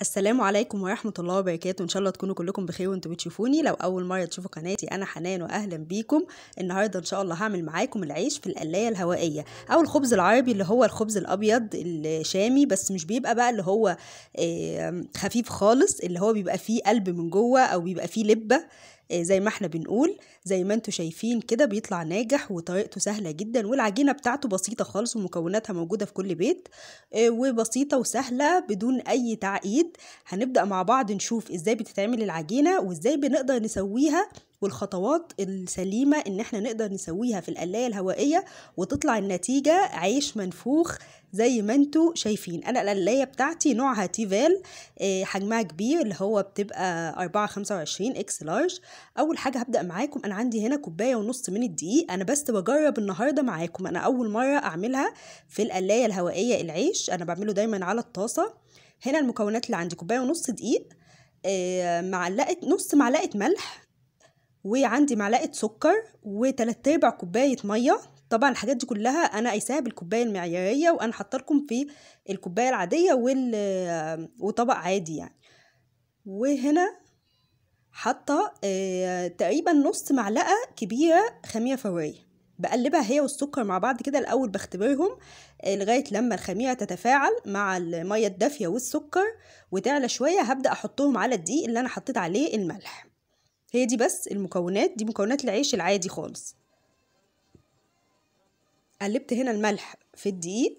السلام عليكم ورحمة الله وبركاته إن شاء الله تكونوا كلكم بخير وانتوا بتشوفوني لو أول مرة تشوفوا قناتي أنا حنان وأهلا بيكم النهاردة إن شاء الله هعمل معاكم العيش في القلاية الهوائية أو الخبز العربي اللي هو الخبز الأبيض الشامي بس مش بيبقى بقى اللي هو خفيف خالص اللي هو بيبقى فيه قلب من جوه أو بيبقى فيه لبة آه، زي ما احنا بنقول زي ما انتوا شايفين كده بيطلع ناجح وطريقته سهله جدا والعجينه بتاعته بسيطه خالص ومكوناتها موجوده في كل بيت آه، وبسيطه وسهله بدون اي تعقيد هنبدا مع بعض نشوف ازاي بتتعمل العجينه وازاي بنقدر نسويها والخطوات السليمة إن إحنا نقدر نسويها في القلاية الهوائية وتطلع النتيجة عيش منفوخ زي ما انتوا شايفين أنا القلاية بتاعتي نوعها تيفال آه، حجمها كبير اللي هو بتبقى 4 25 اكس لارج أول حاجة هبدأ معاكم أنا عندي هنا كوباية ونص من الدقيق أنا بس بجرب النهاردة معاكم أنا أول مرة أعملها في القلاية الهوائية العيش أنا بعمله دايما على الطاسة هنا المكونات اللي عندي كوباية ونص دقيق آه، معلقة نص معلقة ملح وعندي معلقه سكر وتلات ارباع كوبايه ميه طبعا الحاجات دي كلها انا قايساها بالكوبايه المعياريه وانا حاطه لكم في الكوبايه العاديه وال وطبق عادي يعني وهنا حاطه آه، تقريبا نص معلقه كبيره خميره فوريه بقلبها هي والسكر مع بعض كده الاول بختبرهم آه، لغايه لما الخميره تتفاعل مع الميه الدافيه والسكر وتعلى شويه هبدا احطهم على الدقيق اللي انا حطيت عليه الملح هي دي بس المكونات دي مكونات العيش العادي خالص قلبت هنا الملح في الدقيق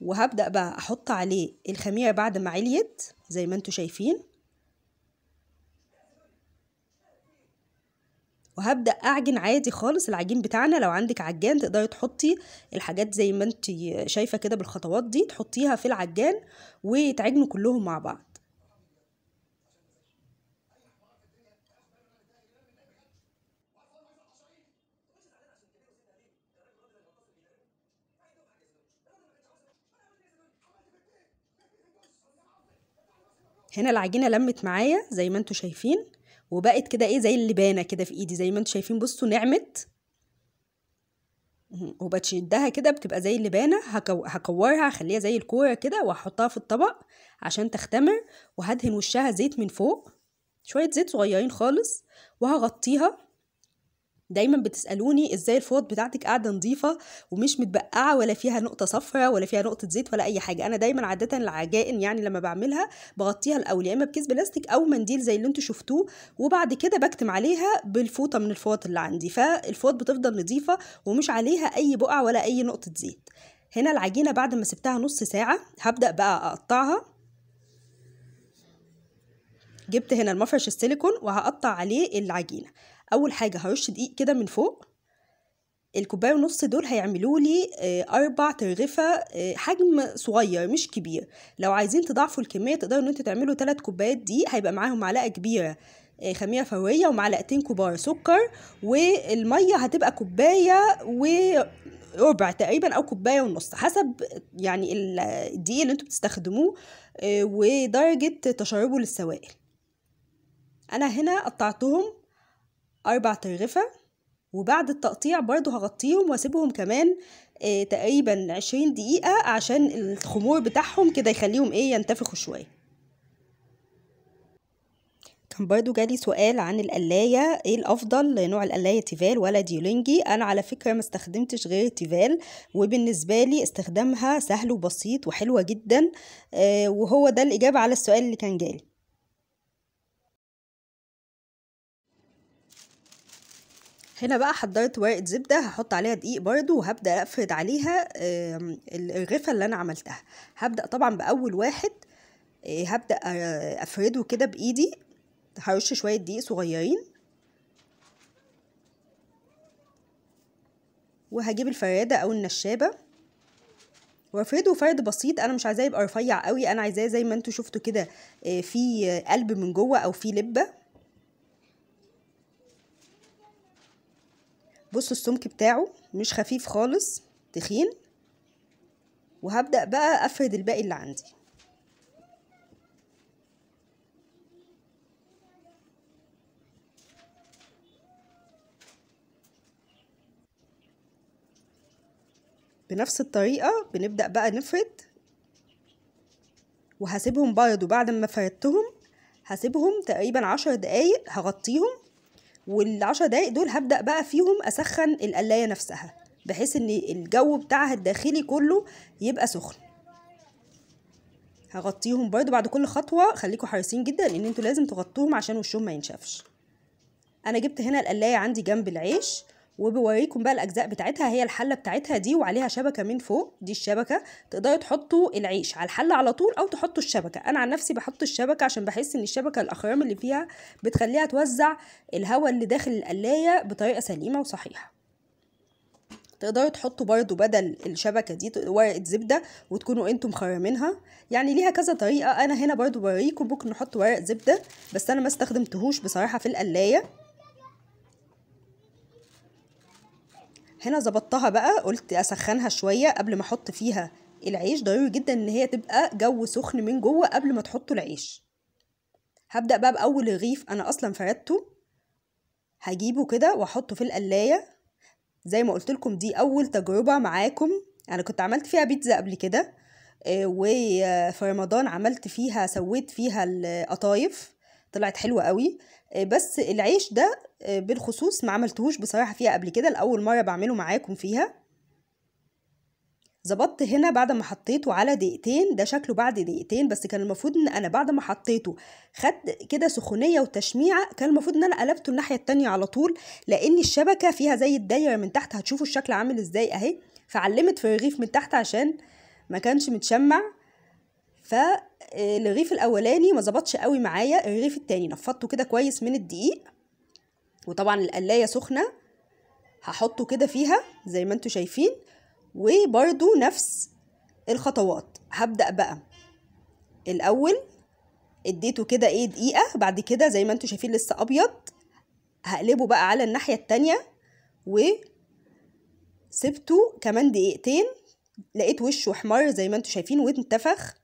وهبدأ بقى أحط عليه الخميرة بعد ما عليت زي ما انتوا شايفين وهبدأ أعجن عادي خالص العجين بتاعنا لو عندك عجان تقدري تحطي الحاجات زي ما انت شايفة كده بالخطوات دي تحطيها في العجان وتعجنوا كلهم مع بعض هنا العجينه لمت معايا زي ما انتوا شايفين وبقت كده ايه زي اللبانه كده في ايدي زي ما انتوا شايفين بصوا نعمت وبتشدها كده بتبقى زي اللبانه هكو... هكورها هخليها زي الكوره كده وهحطها في الطبق عشان تختمر وهدهن وشها زيت من فوق شويه زيت صغيرين خالص وهغطيها دايما بتسالوني ازاي الفوط بتاعتك قاعده نظيفه ومش متبقعه ولا فيها نقطه صفراء ولا فيها نقطه زيت ولا اي حاجه انا دايما عاده العجائن يعني لما بعملها بغطيها الاول يا اما بكيس بلاستيك او منديل زي اللي انتم شفتوه وبعد كده بكتم عليها بالفوطه من الفوط اللي عندي فالفوط بتفضل نظيفه ومش عليها اي بقع ولا اي نقطه زيت هنا العجينه بعد ما سبتها نص ساعه هبدا بقى اقطعها جبت هنا المفرش السيليكون وهقطع عليه العجينة اول حاجه هرش دقيق كده من فوق الكوبايه ونص دول هيعملوا لي آه، اربع ترغفه آه، حجم صغير مش كبير لو عايزين تضاعفوا الكميه تقدروا ان انتوا تعملوا ثلاث كوبايات دقيق هيبقى معاهم معلقه كبيره آه، خميره فوريه ومعلقتين كبار سكر والميه هتبقى كوبايه وربع تقريبا او كوبايه ونص حسب يعني الدقيق اللي انتوا بتستخدموه ودرجه تشربه للسوائل انا هنا قطعتهم أربع ترغفة وبعد التقطيع برضو هغطيهم واسيبهم كمان آه تقريبا عشرين دقيقة عشان الخمور بتاعهم كده يخليهم ايه ينتفخوا شوية كان برضو جالي سؤال عن القلاية ايه الافضل نوع القلاية تيفال ولا ديولينجي انا على فكرة ما استخدمتش غير تيفال وبالنسبة لي استخدامها سهل وبسيط وحلوة جدا آه وهو ده الاجابة على السؤال اللي كان جالي هنا بقى حضرت ورقة زبدة هحط عليها دقيق برضو وهبدأ أفرد عليها الرغفة اللي أنا عملتها هبدأ طبعا بأول واحد آه، هبدأ أفرده كده بإيدي هرش شوية دقيق صغيرين وهجيب الفرادة أو النشابة وافرده فرد بسيط انا مش عايزاه يبقى رفيع قوي انا عايزاه زي ما انتوا شفتوا كده آه، في قلب من جوه او في لبه بصوا السمك بتاعه مش خفيف خالص تخين وهبدأ بقى أفرد الباقي اللي عندي بنفس الطريقة بنبدأ بقى نفرد وهسيبهم بيضوا بعد ما فردتهم هسيبهم تقريبا عشر دقايق هغطيهم والعشر دقايق دول هبدأ بقى فيهم أسخن القلاية نفسها بحيث ان الجو بتاعها الداخلي كله يبقى سخن هغطيهم برضو بعد كل خطوة خليكوا حريصين جدا ان انتوا لازم تغطوهم عشان وشهم ما ينشفش انا جبت هنا القلاية عندي جنب العيش وبوريكم بقى الاجزاء بتاعتها هي الحله بتاعتها دي وعليها شبكه من فوق دي الشبكه تقدروا تحطوا العيش على الحله على طول او تحطوا الشبكه انا عن نفسي بحط الشبكه عشان بحس ان الشبكه الاخرام اللي فيها بتخليها توزع الهواء اللي داخل القلايه بطريقه سليمه وصحيحه تقدروا تحطوا برضو بدل الشبكه دي ورقه زبده وتكونوا انتم مخرمينها يعني ليها كذا طريقه انا هنا برضو بوريكم ممكن نحط ورق زبده بس انا ما استخدمتهوش بصراحه في القلايه هنا ظبطتها بقى قلت اسخنها شويه قبل ما احط فيها العيش ضروري جدا ان هي تبقى جو سخن من جوه قبل ما تحطوا العيش هبدا بقى باول رغيف انا اصلا فردته هجيبه كده واحطه في القلايه زي ما قلت لكم دي اول تجربه معاكم انا كنت عملت فيها بيتزا قبل كده آه، وفي رمضان عملت فيها سويت فيها القطايف طلعت حلوه قوي آه، بس العيش ده آه، بالخصوص ما عملتهوش بصراحه فيها قبل كده لاول مره بعمله معاكم فيها ظبطت هنا بعد ما حطيته على دقيقتين ده شكله بعد دقيقتين بس كان المفروض ان انا بعد ما حطيته خد كده سخونيه وتشميعه كان المفروض ان انا قلبته الناحيه التانية على طول لان الشبكه فيها زي الدايره من تحت هتشوفوا الشكل عامل ازاي اهي فعلمت في الرغيف من تحت عشان ما كانش متشمع فالرغيف آه، الاولاني ما ظبطش قوي معايا الرغيف التاني نفضته كده كويس من الدقيق وطبعا القلايه سخنه هحطه كده فيها زي ما انتوا شايفين وبرده نفس الخطوات هبدا بقى الاول اديته كده ايه دقيقه بعد كده زي ما انتوا شايفين لسه ابيض هقلبه بقى على الناحيه التانية و سبته كمان دقيقتين لقيت وشه احمر زي ما انتوا شايفين وانتفخ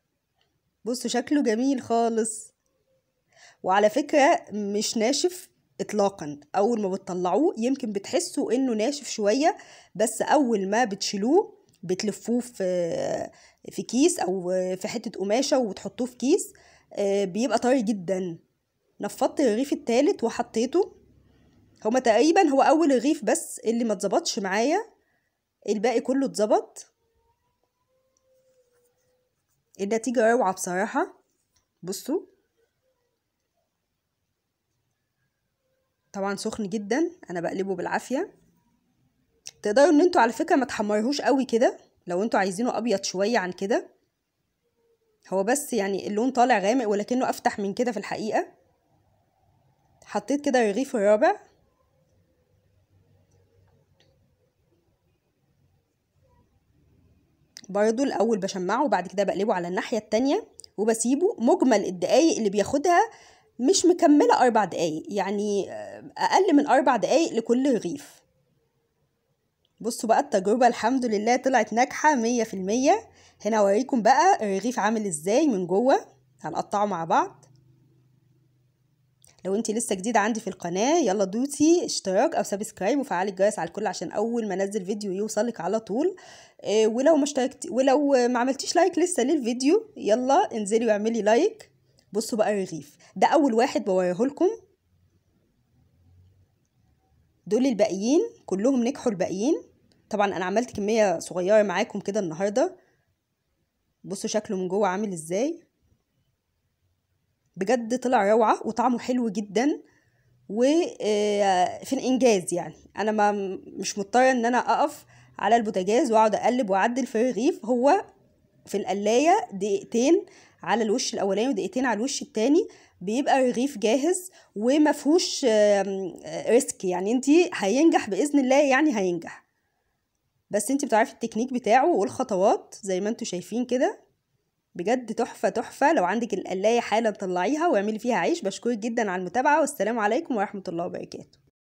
بصوا شكله جميل خالص وعلى فكرة مش ناشف اطلاقا اول ما بتطلعوه يمكن بتحسوا انه ناشف شوية بس اول ما بتشيلوه بتلفوه في في كيس او في حتة قماشة وتحطوه في كيس آه، بيبقى طري جدا نفضت الرغيف التالت وحطيته هما تقريبا هو اول رغيف بس اللي ما معايا الباقي كله اتظبط النتيجة روعة بصراحة بصوا طبعا سخن جدا انا بقلبه بالعافية تقدروا ان انتوا على فكرة ما تحمرهوش قوي كده لو انتوا عايزينه ابيض شوية عن كده هو بس يعني اللون طالع غامق ولكنه افتح من كده في الحقيقة حطيت كده الرغيف الرابع برضو الاول بشمعه وبعد كده بقلبه على الناحيه التانية وبسيبه مجمل الدقايق اللي بياخدها مش مكمله اربع دقايق يعني اقل من اربع دقايق لكل رغيف بصوا بقى التجربة الحمد لله طلعت ناجحة مية في المية هنا اوريكم بقى الرغيف عامل ازاي من جوه هنقطعه مع بعض لو انت لسه جديده عندي في القناه يلا دوسي اشتراك او سبسكرايب وفعلي الجرس على الكل عشان اول ما انزل فيديو يوصلك على طول آه، ولو ما ولو ما عملتيش لايك لسه للفيديو يلا انزلي واعملي لايك بصوا بقى الرغيف ده اول واحد بوريه لكم دول الباقيين كلهم نجحوا الباقيين طبعا انا عملت كميه صغيره معاكم كده النهارده بصوا شكله من جوه عامل ازاي بجد طلع روعه وطعمه حلو جدا وفي آه، الانجاز يعني انا ما مش مضطره ان انا اقف على البوتاجاز واقعد اقلب واعدل في الرغيف هو في القلايه دقيقتين على الوش الاولاني ودقيقتين على الوش التاني بيبقى رغيف جاهز وما فيهوش ريسك يعني انت هينجح باذن الله يعني هينجح بس انت بتعرفي التكنيك بتاعه والخطوات زي ما انتوا شايفين كده بجد تحفة تحفة لو عندك القلاية حالا طلعيها واعملي فيها عيش بشكرك جدا على المتابعة والسلام عليكم ورحمة الله وبركاته